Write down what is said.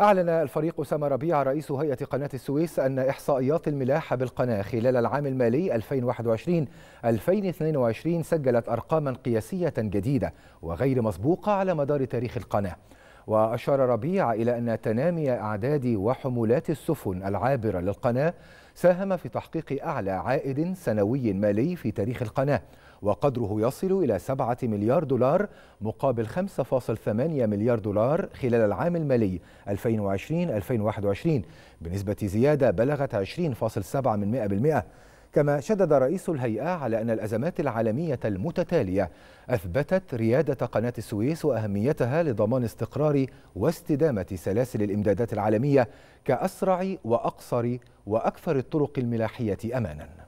أعلن الفريق أسامة ربيع رئيس هيئة قناة السويس أن إحصائيات الملاحة بالقناة خلال العام المالي 2021-2022 سجلت أرقاما قياسية جديدة وغير مسبوقة على مدار تاريخ القناة وأشار ربيع إلى أن تنامي أعداد وحمولات السفن العابرة للقناة ساهم في تحقيق أعلى عائد سنوي مالي في تاريخ القناة وقدره يصل إلى 7 مليار دولار مقابل 5.8 مليار دولار خلال العام المالي 2020-2021 بنسبة زيادة بلغت 20.7% من كما شدد رئيس الهيئة على أن الأزمات العالمية المتتالية أثبتت ريادة قناة السويس وأهميتها لضمان استقرار واستدامة سلاسل الإمدادات العالمية كأسرع وأقصر وأكثر الطرق الملاحية أماناً